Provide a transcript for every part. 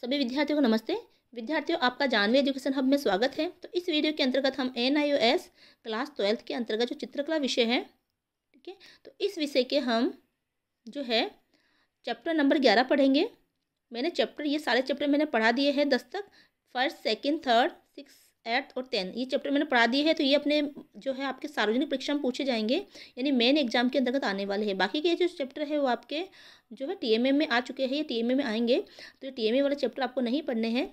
सभी विद्यार्थियों को नमस्ते विद्यार्थियों आपका जानवी एजुकेशन हब में स्वागत है तो इस वीडियो के अंतर्गत हम N I O S class twelfth के अंतर्गत जो चित्रकला विषय है ठीक है तो इस विषय के हम जो है चैप्टर नंबर ग्यारह पढ़ेंगे मैंने चैप्टर ये सारे चैप्टर मैंने पढ़ा दिए हैं दस तक first second third six eight और टेन ये चैप्टर मैंने पढ़ा दिए हैं तो ये अपने जो है आपके सार्वजनिक परीक्षा में पूछे जाएंगे यानी मेन एग्जाम के अंतर्गत आने वाले हैं बाकी के जो चैप्टर है वो आपके जो है टीएमए में आ चुके हैं ये टी में आएंगे तो ये टी वाला चैप्टर आपको नहीं पढ़ने हैं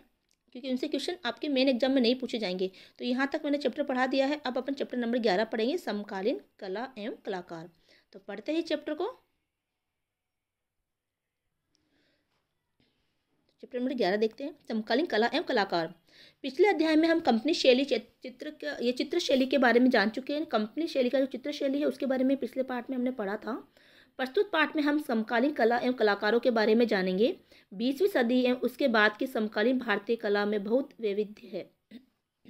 क्योंकि उनसे क्वेश्चन आपके मेन एग्जाम में नहीं पूछे जाएंगे तो यहाँ तक मैंने चैप्टर पढ़ा दिया है अब अपन चैप्टर नंबर ग्यारह पढ़ेंगे समकालीन कला एवं कलाकार तो पढ़ते हैं चैप्टर को चैप्टर नंबर ग्यारह देखते हैं समकालीन कला एवं कलाकार पिछले अध्याय में हम कंपनी शैली चित्र ये चित्र शैली के बारे में जान चुके हैं कंपनी शैली का जो चित्र शैली है उसके बारे में पिछले पार्ट में हमने पढ़ा था प्रस्तुत पाठ में हम समकालीन कला एवं कलाकारों के बारे में जानेंगे बीसवीं सदी एवं उसके बाद की समकालीन भारतीय कला में बहुत वैविध्य है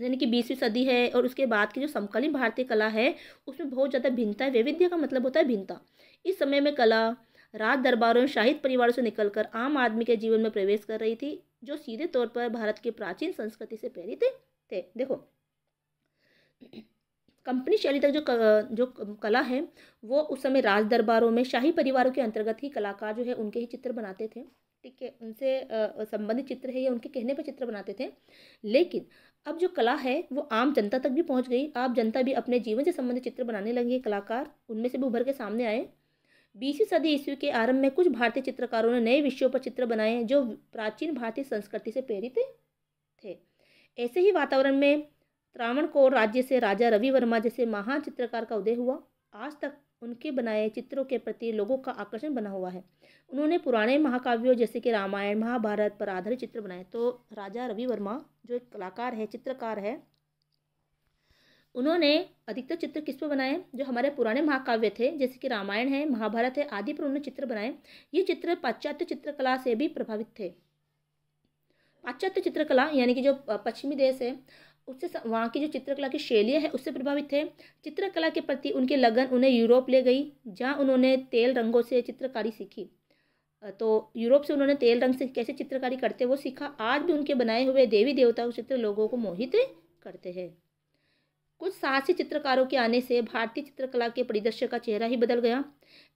यानी कि बीसवीं सदी है और उसके बाद की जो समकालीन भारतीय कला है उसमें बहुत ज़्यादा भिन्नता है वैविध्य का मतलब होता है भिन्नता इस समय में कला राज दरबारों एवं शाहिद परिवारों से निकलकर आम आदमी के जीवन में प्रवेश कर रही थी जो सीधे तौर पर भारत की प्राचीन संस्कृति से प्रेरित थे देखो कंपनी शैली तक जो क, जो कला है वो उस समय राज दरबारों में शाही परिवारों के अंतर्गत ही कलाकार जो है उनके ही चित्र बनाते थे ठीक है उनसे संबंधित चित्र है या उनके कहने पर चित्र बनाते थे लेकिन अब जो कला है वो आम जनता तक भी पहुंच गई आप जनता भी अपने जीवन से संबंधित चित्र बनाने लगे कलाकार उनमें से भी उभर के सामने आए बीसवीं सदी ईस्वी के आरंभ में कुछ भारतीय चित्रकारों ने नए विषयों पर चित्र बनाए हैं जो प्राचीन भारतीय संस्कृति से प्रेरित थे ऐसे ही वातावरण में त्रावण को राज्य से राजा रवि वर्मा जैसे महान चित्रकार का उदय हुआ आज तक उनके बनाए चित्रों के प्रति लोगों का आकर्षण बना हुआ है उन्होंने पुराने महाकाव्यों जैसे कि रामायण महाभारत पर आधारित चित्र बनाए तो राजा रवि वर्मा जो एक कलाकार है चित्रकार है उन्होंने अधिकतर चित्र किस पर बनाए जो हमारे पुराने महाकाव्य थे जैसे कि रामायण है महाभारत है आदि पर उन्होंने चित्र बनाए ये चित्र पाश्चात्य चित्रकला से भी प्रभावित थे पाश्चात्य चित्रकला यानी कि जो पश्चिमी देश है उससे वहाँ की जो चित्रकला की शैलियाँ हैं उससे प्रभावित थे चित्रकला के प्रति उनकी लगन उन्हें यूरोप ले गई जहाँ उन्होंने तेल रंगों से चित्रकारी सीखी तो यूरोप से उन्होंने तेल रंग से कैसे चित्रकारी करते वो सीखा आज भी उनके बनाए हुए देवी देवता चित्र लोगों को मोहित करते हैं कुछ साहसी चित्रकारों के आने से भारतीय चित्रकला के परिदृश्य का चेहरा ही बदल गया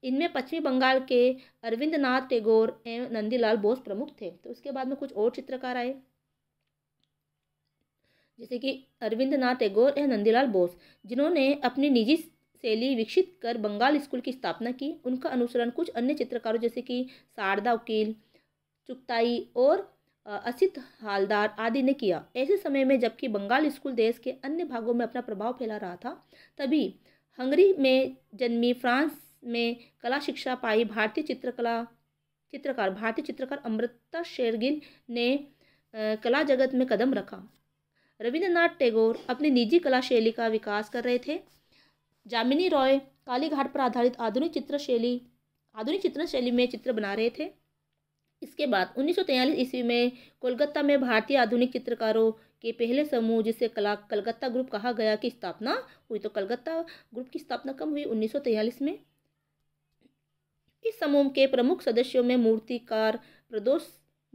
इनमें पश्चिमी बंगाल के अरविंद नाथ टैगोर एवं नंदीलाल बोस प्रमुख थे तो उसके बाद में कुछ और चित्रकार आए जैसे कि अरविंद नाथ टैगोर एवं नंदीलाल बोस जिन्होंने अपनी निजी शैली विकसित कर बंगाल स्कूल की स्थापना की उनका अनुसरण कुछ अन्य चित्रकारों जैसे कि शारदा उकील चुगताई और असित हालदार आदि ने किया ऐसे समय में जबकि बंगाल स्कूल देश के अन्य भागों में अपना प्रभाव फैला रहा था तभी हंगरी में जन्मी फ्रांस में कला शिक्षा पाई भारतीय चित्रकला चित्रकार भारतीय चित्रकार अमृता शेरगिन ने कला जगत में कदम रखा रविंद्रनाथ टैगोर अपनी निजी कला शैली का विकास कर रहे थे जामिनी रॉय कालीघाट पर आधारित आधुनिक चित्र शैली आधुनिक चित्र शैली में चित्र बना रहे थे इसके बाद 1943 ईस्वी में कोलकाता में भारतीय आधुनिक चित्रकारों के पहले समूह जिसे कला कलकत्ता ग्रुप कहा गया की स्थापना हुई तो कलकत्ता ग्रुप की स्थापना कब हुई उन्नीस में इस समूह के प्रमुख सदस्यों में मूर्तिकार प्रदोष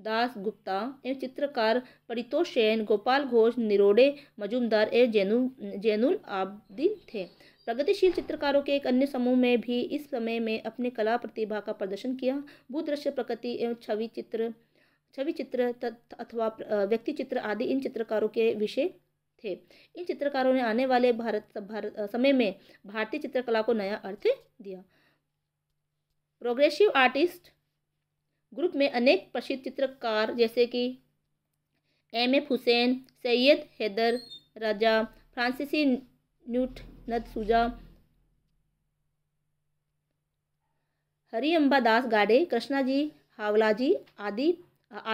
दास गुप्ता एवं चित्रकार परितोष सेन गोपाल घोष निरोडे मजूमदार एवं जैनुल जैनुल आबदीन थे प्रगतिशील चित्रकारों के एक अन्य समूह में भी इस समय में अपने कला प्रतिभा का प्रदर्शन किया भूदृश्य प्रकृति एवं छवि चित्र छवि चित्र अथवा व्यक्ति चित्र आदि इन चित्रकारों के विषय थे इन चित्रकारों ने आने वाले भारत, भारत समय में भारतीय चित्रकला को नया अर्थ दिया प्रोग्रेसिव आर्टिस्ट ग्रुप में अनेक प्रसिद्ध चित्रकार जैसे कि एम एफ हुसैन सैयद हैदर राजा फ्रांसीसी न्यूट नद सुजा हरी अम्बा दास गाडे कृष्णा जी हावला जी आदि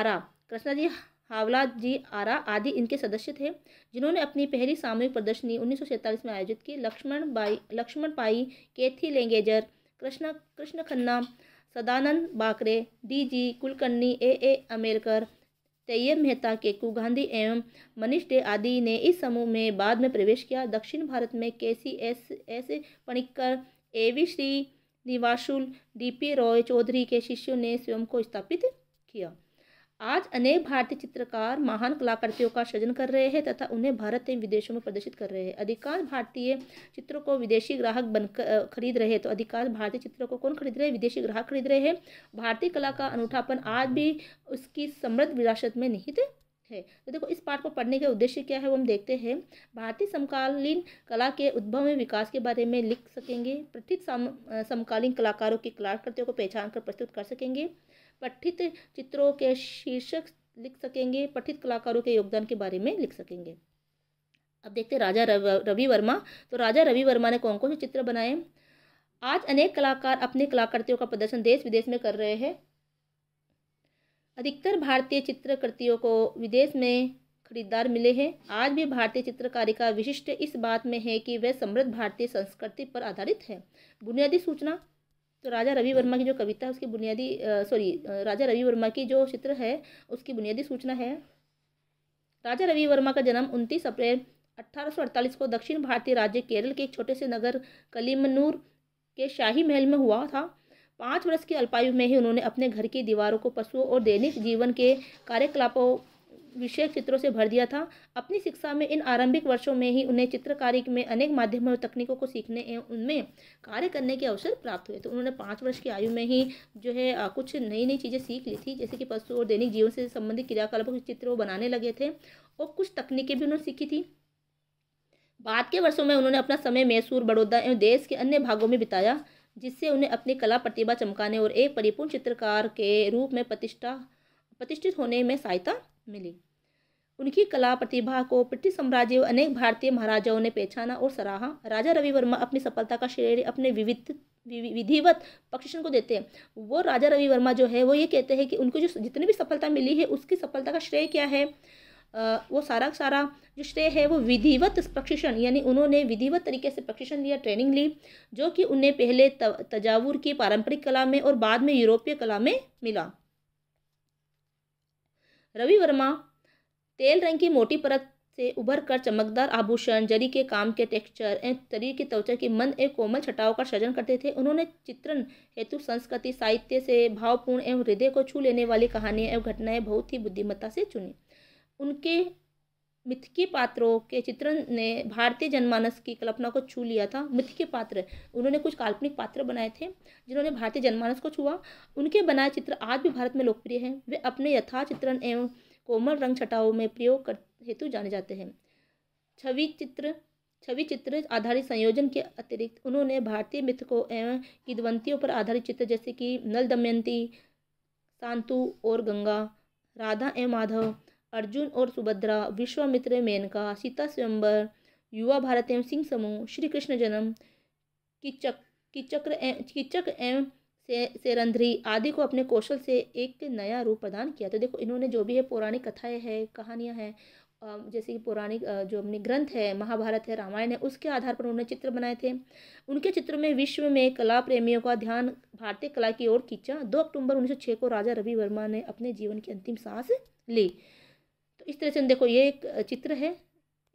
आरा कृष्णा जी हावला जी आरा आदि इनके सदस्य थे जिन्होंने अपनी पहली सामूहिक प्रदर्शनी उन्नीस में आयोजित की लक्ष्मण बाई लक्ष्मण पाई केथी लेंगेजर Krishen Krishen Khanna Sadanand Bakre D G Kulkarni A A अमेरकर तैयब मेहता केकू गांधी एवं मनीष डे आदि ने इस समूह में बाद में प्रवेश किया दक्षिण भारत में के C S S Panicker A V Srinivasulu D P Roy Chowdhury के शिष्यों ने स्वयं को स्थापित किया आज अनेक भारतीय चित्रकार महान कलाकृतियों का सृजन कर रहे हैं तथा उन्हें भारत एवं विदेशों में प्रदर्शित कर रहे हैं अधिकांश भारतीय चित्रों को विदेशी ग्राहक बनकर खरीद रहे हैं तो अधिकांश भारतीय चित्रों को कौन खरीद रहे हैं विदेशी ग्राहक खरीद रहे हैं भारतीय कला का अनूठापन आज भी उसकी समृद्ध विरासत में निहित है तो देखो इस पाठ को पढ़ने का उद्देश्य क्या है वो हम देखते हैं भारतीय समकालीन कला के उद्भव में विकास के बारे में लिख सकेंगे प्रथित समकालीन कलाकारों की कलाकृतियों को पहचान कर प्रस्तुत कर सकेंगे पठित चित्रों के शीर्षक लिख सकेंगे पठित कलाकारों के योगदान के बारे में लिख सकेंगे अब देखते हैं राजा रवि वर्मा तो राजा रवि वर्मा ने कौन कौन से चित्र बनाए आज अनेक कलाकार अपने कलाकृतियों का प्रदर्शन देश विदेश में कर रहे हैं अधिकतर भारतीय चित्रकृतियों को विदेश में खरीदार मिले हैं आज भी भारतीय चित्रकारी का विशिष्ट इस बात में है कि वह समृद्ध भारतीय संस्कृति पर आधारित है बुनियादी सूचना तो राजा रवि वर्मा की जो कविता है उसकी बुनियादी सॉरी राजा रवि वर्मा की जो चित्र है उसकी बुनियादी सूचना है राजा रवि वर्मा का जन्म उनतीस अप्रैल 1848 को दक्षिण भारतीय राज्य केरल के एक छोटे से नगर कलीमनूर के शाही महल में हुआ था पाँच वर्ष की अल्पायु में ही उन्होंने अपने घर की दीवारों को पशुओं और दैनिक जीवन के कार्यकलापों विषय चित्रों से भर दिया था अपनी शिक्षा में इन आरंभिक वर्षों में ही उन्हें चित्रकारी में अनेक माध्यमों और तकनीकों को सीखने एवं उनमें कार्य करने के अवसर प्राप्त हुए तो उन्होंने पाँच वर्ष की आयु में ही जो है कुछ नई नई चीज़ें सीख ली थी जैसे कि पशु और दैनिक जीवन से संबंधित क्रियाकलापों के चित्र वो बनाने लगे थे और कुछ तकनीकें भी उन्होंने सीखी थी बाद के वर्षों में उन्होंने अपना समय मैसूर बड़ौदा एवं देश के अन्य भागों में बिताया जिससे उन्हें अपनी कला प्रतिभा चमकाने और एक परिपूर्ण चित्रकार के रूप में प्रतिष्ठा प्रतिष्ठित होने में सहायता मिली उनकी कला प्रतिभा को ब्रिटिश साम्राज्य व अनेक भारतीय महाराजाओं ने पहचाना और सराहा राजा रवि वर्मा अपनी सफलता का श्रेय अपने विविध विधिवत प्रशिक्षण को देते हैं वो राजा रवि वर्मा जो है वो ये कहते हैं कि उनको जो जितनी भी सफलता मिली है उसकी सफलता का श्रेय क्या है वो सारा सारा जो श्रेय है वो विधिवत प्रशिक्षण यानी उन्होंने विधिवत तरीके से प्रशिक्षण लिया ट्रेनिंग ली जो कि उन्हें पहले तजावुर की पारंपरिक कला में और बाद में यूरोपीय कला में मिला रवि वर्मा तेल रंग की मोटी परत से उभर कर चमकदार आभूषण जरी के काम के टेक्सचर एवं शरीर की त्वचा की मन एवं कोमल छटाओं का सृजन करते थे उन्होंने चित्रण हेतु संस्कृति साहित्य से भावपूर्ण एवं हृदय को छू लेने वाली कहानियाँ एवं घटनाएं बहुत ही बुद्धिमत्ता से चुनी उनके मिथकी पात्रों के चित्रण ने भारतीय जनमानस की कल्पना को छू लिया था मिथकी पात्र उन्होंने कुछ काल्पनिक पात्र बनाए थे जिन्होंने भारतीय जनमानस को छुआ उनके बनाए चित्र आज भी भारत में लोकप्रिय हैं वे अपने यथा चित्रण एवं कोमल रंग छटाओं में प्रयोग कर हेतु जाने जाते हैं छवि चित्र छवि चित्र आधारित संयोजन के अतिरिक्त उन्होंने भारतीय मिथकों एवं किदवंतियों पर आधारित चित्र जैसे कि नल दमयंती सांतु और गंगा राधा एवं माधव अर्जुन और सुभद्रा विश्वामित्र मेनका सीता स्वयंबर युवा भारत एवं सिंह समूह श्री कृष्ण जन्म किचक किचक्र एवं किचक एवं से सेरंध्री आदि को अपने कौशल से एक नया रूप प्रदान किया तो देखो इन्होंने जो भी है पौराणिक कथाएँ हैं कहानियाँ हैं जैसे कि पौराणिक जो अपने ग्रंथ है महाभारत है रामायण है उसके आधार पर उन्होंने चित्र बनाए थे उनके चित्रों में विश्व में कला प्रेमियों का ध्यान भारतीय कला की ओर खींचा दो अक्टूबर उन्नीस को राजा रवि वर्मा ने अपने जीवन की अंतिम सांस ली इस तरह से देखो ये एक चित्र है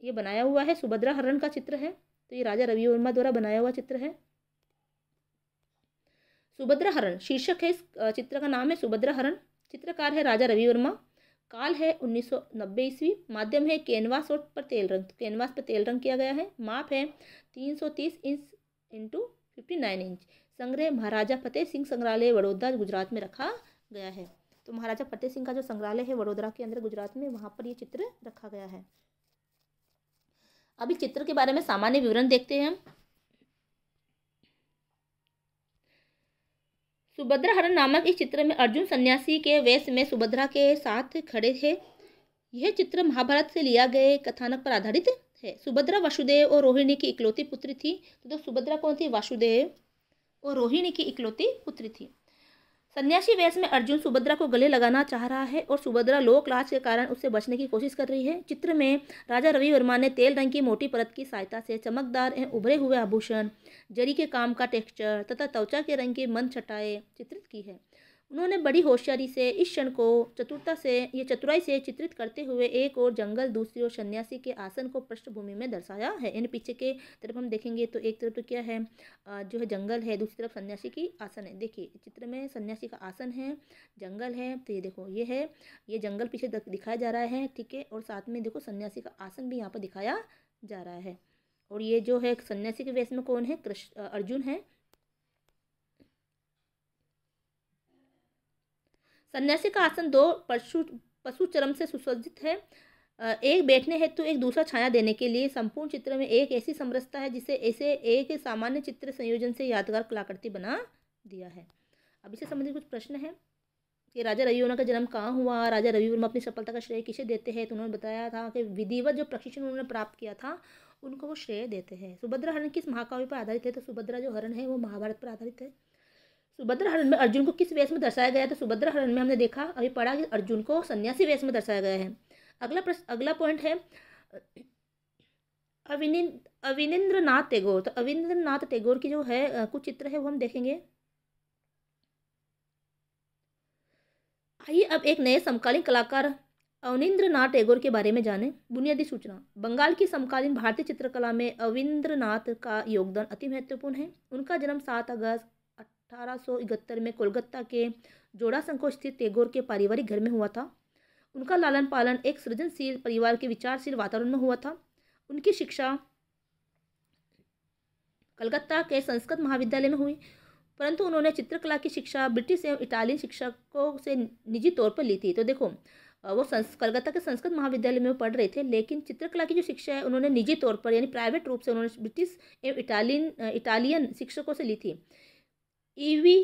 ये बनाया हुआ है सुभद्रा हरण का चित्र है तो ये राजा रवि वर्मा द्वारा बनाया हुआ चित्र है सुभद्रा हरण शीर्षक है इस चित्र का नाम है सुभद्रा हरण चित्रकार है राजा रवि वर्मा काल है उन्नीस सौ नब्बे ईस्वी माध्यम है कैनवास और पर तेल रंग कैनवास पर तेल रंग किया गया है माप है तीन सौ तीस inch into fifty nine inch संग्रह महाराजा फतेह सिंह संग्रहालय वडोदरा गुजरात में रखा गया है तो महाराजा फतेह सिंह का जो संग्रहालय है वडोदरा के अंदर गुजरात में वहाँ पर ये चित्र रखा गया है अभी चित्र के बारे में सामान्य विवरण देखते हैं सुभद्रा हरण नामक इस चित्र में अर्जुन सन्यासी के वेश में सुभद्रा के साथ खड़े थे यह चित्र महाभारत से लिया गए कथानक पर आधारित है सुभद्रा वासुदेव और रोहिणी की इकलौती पुत्री थी तो सुभद्रा कौन थी वासुदेव और रोहिणी की इकलौती पुत्री थी सन्यासी वेश में अर्जुन सुभद्रा को गले लगाना चाह रहा है और सुभद्रा लोक लाज के कारण उससे बचने की कोशिश कर रही है चित्र में राजा रवि वर्मा ने तेल रंग की मोटी परत की सहायता से चमकदार एवं उभरे हुए आभूषण जरी के काम का टेक्सचर तथा त्वचा के रंग की मंद छटाएँ चित्रित की है उन्होंने बड़ी होशियारी से इस क्षण को चतुरता से ये चतुराई से चित्रित करते हुए एक और जंगल दूसरी ओर सन्यासी के आसन को पृष्ठभूमि में दर्शाया है इन पीछे के तरफ हम देखेंगे तो एक तरफ तो क्या है जो है जंगल है दूसरी तरफ सन्यासी की आसन है देखिए चित्र में सन्यासी का आसन है जंगल है तो ये देखो ये है ये जंगल पीछे दिखाया जा रहा है ठीक है और साथ में देखो सन्यासी का आसन भी यहाँ पर दिखाया जा रहा है और ये जो है सन्यासी के वेश में कौन है कृष्ण अर्जुन है सन्यासी का आसन दो पशु पशु चरम से सुसज्जित है एक बैठने हेतु तो एक दूसरा छाया देने के लिए संपूर्ण चित्र में एक ऐसी समरसता है जिसे ऐसे एक सामान्य चित्र संयोजन से यादगार कलाकृति बना दिया है अब इसे संबंधित कुछ प्रश्न है कि राजा रविवर्मा का जन्म कहाँ हुआ राजा रविवर्मा अपनी सफलता का श्रेय किसे देते हैं तो उन्होंने बताया था कि विधिवत जो प्रशिक्षण उन्होंने प्राप्त किया था उनको वो श्रेय देते हैं सुभद्रा हरण किस महाकाव्य पर आधारित है तो सुभद्रा जो हरण है वो महाभारत पर आधारित है सुभद्र हरण में अर्जुन को किस वेश में दर्शाया गया है तो सुभद्र हरण में हमने देखा अभी पढ़ा कि अर्जुन को सन्यासी वेश में दर्शाया गया है अगला प्रश्न अगला पॉइंट है अविनिंद अविनेंद्र नाथ तो अविनेंद्र नाथ की जो है कुछ चित्र है वो हम देखेंगे आइए अब एक नए समकालीन कलाकार अवनिंद्र नाथ टैगोर के बारे में जानें बुनियादी सूचना बंगाल की समकालीन भारतीय चित्रकला में अविंद्र नाथ का योगदान अति महत्वपूर्ण है उनका जन्म सात अगस्त अठारह में कोलकाता के जोड़ाशंको स्थित टेगोर के पारिवारिक घर में हुआ था उनका लालन पालन एक सृजनशील परिवार के विचारशील वातावरण में हुआ था उनकी शिक्षा कलकत्ता के संस्कृत महाविद्यालय में हुई परंतु उन्होंने चित्रकला की शिक्षा ब्रिटिश एवं इटालियन शिक्षकों से निजी तौर पर ली थी तो देखो वो संस कलकत्ता के संस्कृत महाविद्यालय में पढ़ रहे थे लेकिन चित्रकला की जो शिक्षा है उन्होंने निजी तौर पर यानी प्राइवेट रूप से उन्होंने ब्रिटिश एवं इटालियन इटालियन शिक्षकों से ली थी ईवी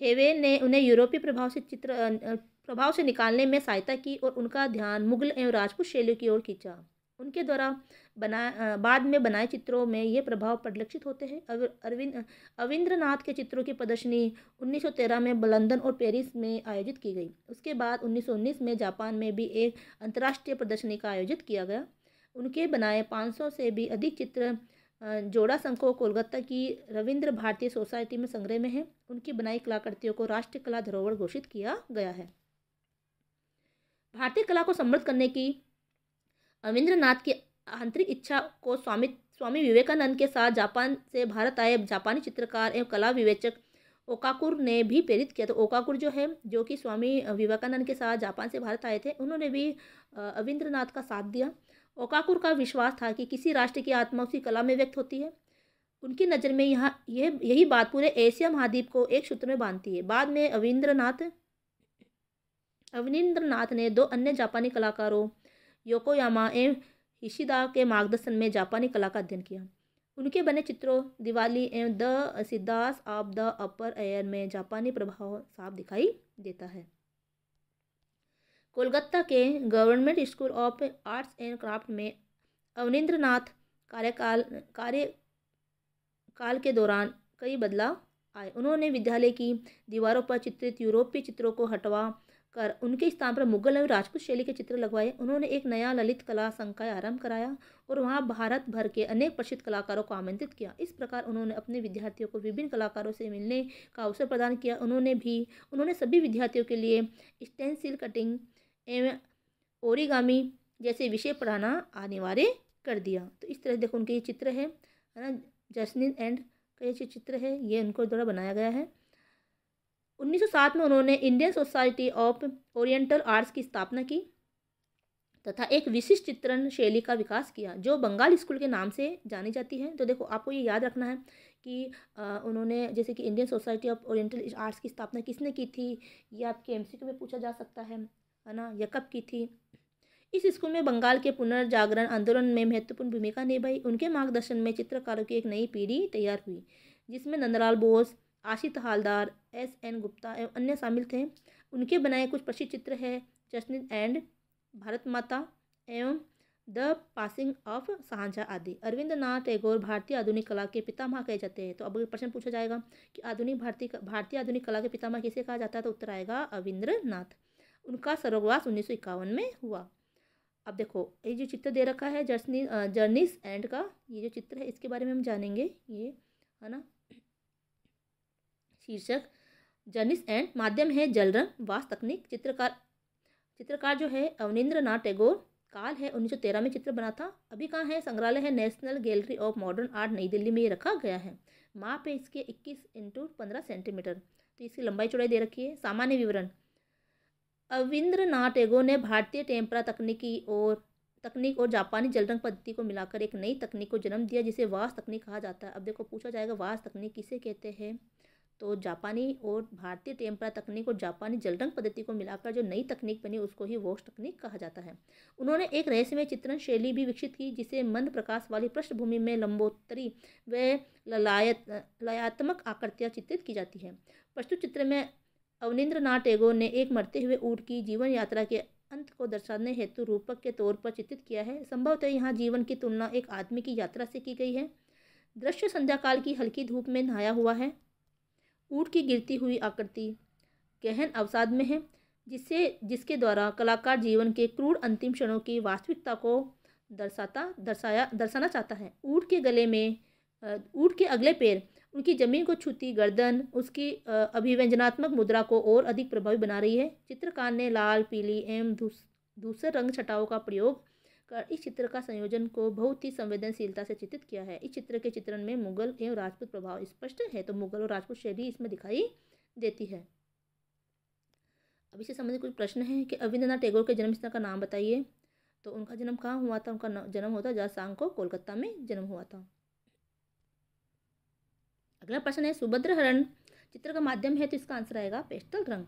हेवे ने उन्हें यूरोपीय प्रभाव से चित्र प्रभाव से निकालने में सहायता की और उनका ध्यान मुगल एवं राजपूत शैलियों की ओर खींचा उनके द्वारा बना बाद में बनाए चित्रों में ये प्रभाव परिलक्षित होते हैं अव, अरविंद अविंद्रनाथ के चित्रों की प्रदर्शनी 1913 में लंदन और पेरिस में आयोजित की गई उसके बाद 1919 में जापान में भी एक अंतर्राष्ट्रीय प्रदर्शनी का आयोजित किया गया उनके बनाए 500 से भी अधिक चित्र जोड़ा संघ कोलकाता की रविंद्र भारतीय सोसाइटी में संग्रह में है उनकी बनाई कलाकृतियों को राष्ट्रीय कला धरोहर घोषित किया गया है भारतीय कला को समृद्ध करने की रविंद्र की आंतरिक इच्छा को स्वामी स्वामी विवेकानंद के साथ जापान से भारत आए जापानी चित्रकार एवं कला विवेचक ओकाकुर ने भी प्रेरित किया तो ओकाकुर जो है जो कि स्वामी विवेकानंद के साथ जापान से भारत आए थे उन्होंने भी रविंद्रनाथ का साथ दिया ओकाकुर का विश्वास था कि किसी राष्ट्र की आत्मा उसी कला में व्यक्त होती है उनकी नज़र में यहाँ यह यही बात पूरे एशिया महाद्वीप को एक सूत्र में बांधती है बाद में अविंद्रनाथ अविनीन्द्रनाथ ने दो अन्य जापानी कलाकारों योकोयामा एवं हिशिदा के मार्गदर्शन में जापानी कला का अध्ययन किया उनके बने चित्रों दिवाली एवं the Siddhas of the upper air में जापानी प्रभाव साफ दिखाई देता है कोलकाता के government school of arts and craft में अवनिंद्र नाथ कार्यकाल कार्यकाल के दौरान कई बदलाव आए उन्होंने विद्यालय की दीवारों पर चित्रित यूरोपीय चित्रों को हटवा कर उनके स्थान पर मुगल एवं राजपूत शैली के चित्र लगवाए उन्होंने एक नया ललित कला संकाय आरंभ कराया और वहाँ भारत भर के अनेक प्रसिद्ध कलाकारों को आमंत्रित किया इस प्रकार उन्होंने अपने विद्यार्थियों को विभिन्न कलाकारों से मिलने का अवसर प्रदान किया उन्होंने भी उन्होंने सभी विद्यार्थियों के लिए स्टेंसिल कटिंग एवं ओरिगामी जैसे विषय पढ़ाना अनिवार्य कर दिया तो इस तरह देखो उनके ये चित्र है है ना जसनिन एंड का ये चित्र है ये उनको द्वारा बनाया गया है 1907 में उन्होंने Indian society of oriental arts की स्थापना की तथा एक विशिष्ट चित्रण शैली का विकास किया जो बंगाल स्कूल के नाम से जानी जाती है तो देखो आपको ये याद रखना है कि आ, उन्होंने जैसे कि Indian society of oriental arts की स्थापना किसने की थी ये आपके एमसीक्यू में पूछा जा सकता है है ना यकब की थी इस स्कूल में बंगाल के पुनर्जागरण आंदोलन में महत्वपूर्ण भूमिका निभाई उनके मार्गदर्शन में चित्रकारों की एक नई पीढ़ी तैयार हुई जिसमें नंदलाल बोस आशित हालदार एस एन गुप्ता एवं अन्य शामिल थे उनके बनाए कुछ प्रसिद्ध चित्र है जश्नित एंड भारत माता एवं द पासिंग ऑफ सहांजा आदि अरविंद नाथ टैगोर भारतीय आधुनिक कला के पितामह कहे जाते हैं तो अब प्रश्न पूछा जाएगा कि आधुनिक भारतीय भारतीय आधुनिक कला के पितामह किसे कहा जाता है तो उत्तर आएगा अविंद्र नाथ उनका सर्वगवास उन्नीस में हुआ अब देखो ये जो चित्र दे रखा है जर्सनी जर्नीस एंड का ये जो चित्र है इसके बारे में हम जानेंगे ये है ना शीर्षक जर्निस एंड माध्यम है जलरंग वास तकनीक चित्रकार चित्रकार जो है अवनिंद्र नाथ टैगोर काल है 1913 में चित्र बना था अभी कहाँ है संग्रहालय है national gallery of modern art Nai Delhi में ये रखा गया है माप है इसके 21 इंटू पंद्रह सेंटीमीटर तो इसकी लंबाई चौड़ाई दे रखी है सामान्य विवरण अविंद्र नाथ ने भारतीय टेम्परा तकनीकी और तकनीक और जापानी जलरंग पद्धति को मिलाकर एक नई तकनीक को जन्म दिया जिसे वास तकनीक कहा जाता है अब देखो पूछा जाएगा वास तकनीक किसे कहते हैं तो जापानी और भारतीय टेम्परा तकनीक और जापानी जलरंग पद्धति को मिलाकर जो नई तकनीक बनी उसको ही वॉश तकनीक कहा जाता है उन्होंने एक रहस्यमय चित्रण शैली भी विकसित की जिसे मंद प्रकाश वाली पृष्ठभूमि में लंबोत्तरी व ललायत लयात्मक आकृतियाँ चित्रित की जाती है प्रस्तुत चित्र में अवनिंद्र नाथ टैगोर ने एक मरते हुए ऊँट की जीवन यात्रा के अंत को दर्शाने हेतु रूपक के तौर पर चित्रित किया है संभवतः यहाँ जीवन की तुलना एक आदमी की यात्रा से की गई है दृश्य संध्याकाल की हल्की धूप में नहाया हुआ है ऊँट की गिरती हुई आकृति गहन अवसाद में है जिससे जिसके द्वारा कलाकार जीवन के क्रूर अंतिम क्षणों की वास्तविकता को दर्शाता दर्शाया दर्शाना चाहता है ऊँट के गले में ऊँट के अगले पैर उनकी जमीन को छूती गर्दन उसकी अभिव्यंजनात्मक मुद्रा को और अधिक प्रभावी बना रही है चित्रकार ने लाल पीली एवं दूसरे रंग छटाओं का प्रयोग कर इस चित्र का संयोजन को बहुत ही संवेदनशीलता से चित्रित किया है इस चित्र के चित्रण में मुगल एवं राजपूत प्रभाव स्पष्ट है तो मुगल और राजपूत शैली इसमें दिखाई देती है अब इससे संबंधित कुछ प्रश्न है कि अविंद्रनाथ टैगोर के जन्म स्थान का नाम बताइए तो उनका जन्म कहाँ हुआ था उनका जन्म होता जहाँ सांग को कोलकाता में जन्म हुआ था अगला प्रश्न है सुभद्र हरण चित्र का माध्यम है तो इसका आंसर आएगा पेस्टल रंग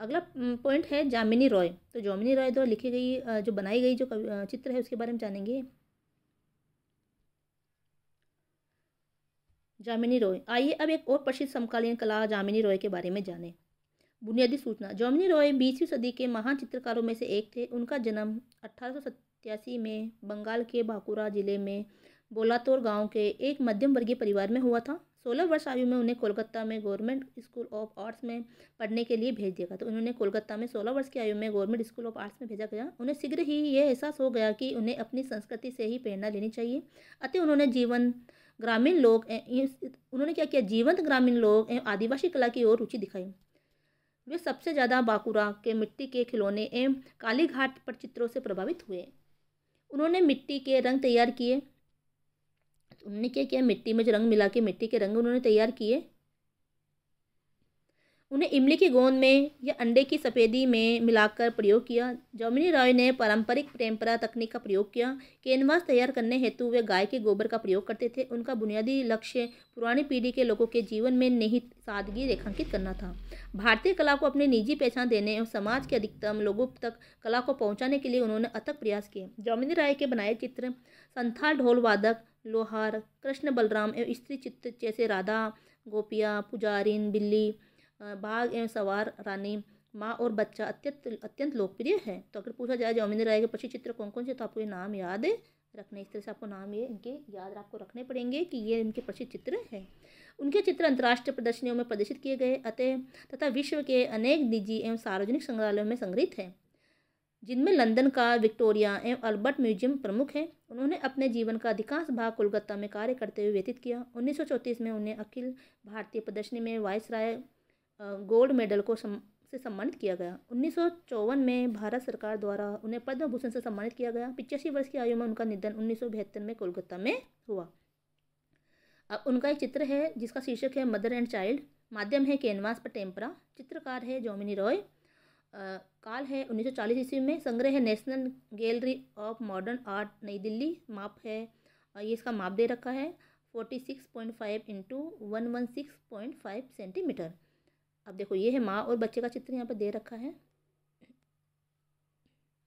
अगला पॉइंट है जामिनी रॉय तो जामिनी रॉय द्वारा लिखी गई जो बनाई गई जो चित्र है उसके बारे में जानेंगे जामिनी रॉय आइए अब एक और प्रसिद्ध समकालीन कला जामिनी रॉय के बारे में जानें बुनियादी सूचना जामिनी रॉय बीसवीं सदी के महान चित्रकारों में से एक थे उनका जन्म अठारह में बंगाल के बांकुरा जिले में बोलातोर गांव के एक मध्यम वर्गीय परिवार में हुआ था सोलह वर्ष आयु में उन्हें कोलकाता में गवर्नमेंट स्कूल ऑफ आर्ट्स में पढ़ने के लिए भेज दिया तो उन्होंने कोलकाता में सोलह वर्ष की आयु में गवर्नमेंट स्कूल ऑफ आर्ट्स में भेजा गया उन्हें शीघ्र ही यह एहसास हो गया कि उन्हें अपनी संस्कृति से ही प्रेरणा लेनी चाहिए अतः उन्होंने जीवन ग्रामीण लोग उन्होंने क्या किया जीवंत ग्रामीण लोग एवं आदिवासी कला की ओर रुचि दिखाई वे सबसे ज़्यादा बाकुरा के मिट्टी के खिलौने एवं कालीघाट पर चित्रों से प्रभावित हुए उन्होंने मिट्टी के रंग तैयार किए उन्होंने क्या किया मिट्टी में जो रंग मिला के मिट्टी के रंग उन्होंने तैयार किए उन्हें इमली की गोंद में या अंडे की सफ़ेदी में मिलाकर प्रयोग किया जॉमिनी रॉय ने पारंपरिक परंपरा तकनीक का प्रयोग किया कैनवास तैयार करने हेतु वे गाय के गोबर का प्रयोग करते थे उनका बुनियादी लक्ष्य पुरानी पीढ़ी के लोगों के जीवन में निहित सादगी रेखांकित करना था भारतीय कला को अपनी निजी पहचान देने और समाज के अधिकतम लोगों तक कला को पहुँचाने के लिए उन्होंने अथक प्रयास किए जॉमिनी राय के बनाए चित्र संथाल ढोलवादक वादक लोहार कृष्ण बलराम एवं स्त्री चित्र जैसे राधा गोपिया पुजारिन बिल्ली बाघ एवं सवार रानी माँ और बच्चा अत्यंत अत्यंत लोकप्रिय है तो अगर पूछा जाए जौमिंद्र राय के पक्षी चित्र कौन कौन से तो आपको ये नाम याद रखने इस तरह से आपको नाम ये इनके याद आपको रखने पड़ेंगे कि ये इनके प्रसिद्ध चित्र हैं उनके चित्र अंतर्राष्ट्रीय प्रदर्शनियों में प्रदर्शित किए गए अतः तथा विश्व के अनेक निजी एवं सार्वजनिक संग्रहालयों में संग्रहित हैं जिनमें लंदन का विक्टोरिया एवं अल्बर्ट म्यूजियम प्रमुख है उन्होंने अपने जीवन का अधिकांश भाग कोलकाता में कार्य करते हुए व्यतीत किया उन्नीस में उन्हें अखिल भारतीय प्रदर्शनी में वाइस राय गोल्ड मेडल को सम, से सम्मानित किया गया उन्नीस में भारत सरकार द्वारा उन्हें पद्म भूषण से सम्मानित किया गया पिचासी वर्ष की आयु में उनका निधन उन्नीस में कोलकाता में हुआ अब उनका एक चित्र है जिसका शीर्षक है मदर एंड चाइल्ड माध्यम है कैनवास पर टेम्परा चित्रकार है जोमिनी रॉय काल है 1940 ईस्वी में संग्रह है national gallery of modern art Nai Delhi माप है ये इसका माप दे रखा है forty six point five into one one six point five centimetre अब देखो ये है माँ और बच्चे का चित्र यहाँ पर दे रखा है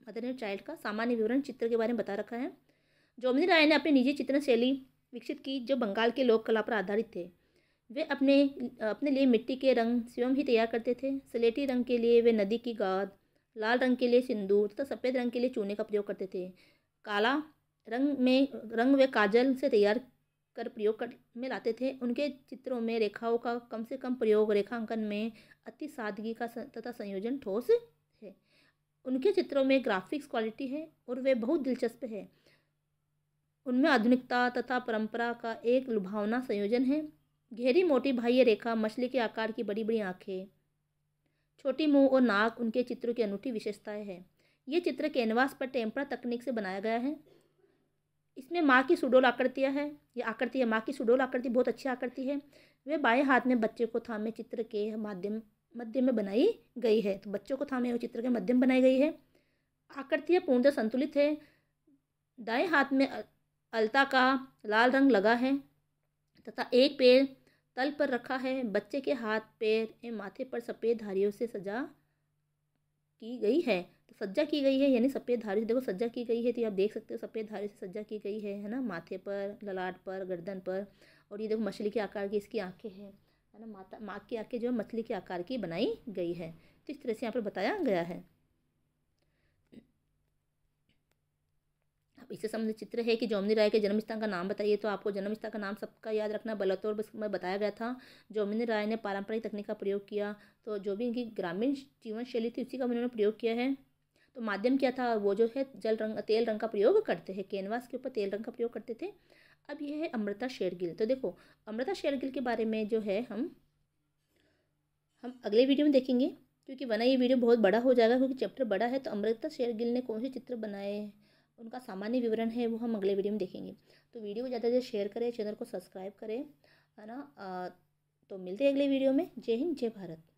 मदर एंड चाइल्ड का सामान्य विवरण चित्र के बारे में बता रखा है जोमिनी राय ने अपनी निजी चित्रण शैली विकसित की जो बंगाल के लोक कला पर आधारित थे वे अपने अपने लिए मिट्टी के रंग स्वयं ही तैयार करते थे सलेटी रंग के लिए वे नदी की गाद लाल रंग के लिए सिंदूर तथा सफ़ेद रंग के लिए चूने का प्रयोग करते थे काला रंग में रंग वे काजल से तैयार कर प्रयोग कर में लाते थे उनके चित्रों में रेखाओं का कम से कम प्रयोग रेखांकन में अति सादगी का तथा संयोजन ठोस है उनके चित्रों में ग्राफिक्स क्वालिटी है और वे बहुत दिलचस्प है उनमें आधुनिकता तथा परंपरा का एक लुभावना संयोजन है गहरी मोटी बाह्य रेखा मछली के आकार की बड़ी बड़ी आँखें छोटी मुंह और नाक उनके चित्रों की अनूठी विशेषताएं हैं ये चित्र कैनवास पर टेम्परा तकनीक से बनाया गया है इसमें माँ की सुडोल आकृतियाँ हैं ये आकृति है माँ की सुडोल आकृति बहुत अच्छी आकृति है वे बाएं हाथ में बच्चे को थामे चित्र के माध्यम मध्य में बनाई गई है तो बच्चों को थामे हुए चित्र के मध्यम बनाई गई है आकृतियाँ पूर्णतः संतुलित है दाएँ हाथ में अलता का लाल रंग लगा है तथा एक पेड़ तल पर रखा है बच्चे के हाथ पैर एवं माथे पर सफ़ेद धारियों से सजा की गई है तो सज्जा की गई है यानी सफ़ेद धारी से देखो सज्जा की गई है तो आप देख सकते हो सफ़ेद धारी से सज्जा की गई है है ना माथे पर ललाट पर गर्दन पर और ये देखो मछली के आकार की इसकी आंखें हैं है ना माता माँ की आंखें जो है मछली के आकार की बनाई गई है तो इस तरह से यहाँ पर बताया गया है इससे संबंधित चित्र है कि जोमनी राय के जन्म स्थान का नाम बताइए तो आपको जन्म स्थान का नाम सबका याद रखना बलतौर में बताया गया था जोमिनी राय ने पारंपरिक तकनीक का प्रयोग किया तो जो भी इनकी ग्रामीण जीवन शैली थी उसी का उन्होंने प्रयोग किया है तो माध्यम क्या था वो जो है जल रंग तेल रंग का प्रयोग करते हैं कैनवास के ऊपर तेल रंग का प्रयोग करते थे अब यह है अमृता शेरगिल तो देखो अमृता शेरगिल के बारे में जो है हम हम अगले वीडियो में देखेंगे क्योंकि वरना ये वीडियो बहुत बड़ा हो जाएगा क्योंकि चैप्टर बड़ा है तो अमृता शेरगिल ने कौन से चित्र बनाए उनका सामान्य विवरण है वो हम अगले वीडियो में देखेंगे तो वीडियो को ज़्यादा से शेयर करें चैनल को सब्सक्राइब करें है ना तो मिलते हैं अगले वीडियो में जय हिंद जय भारत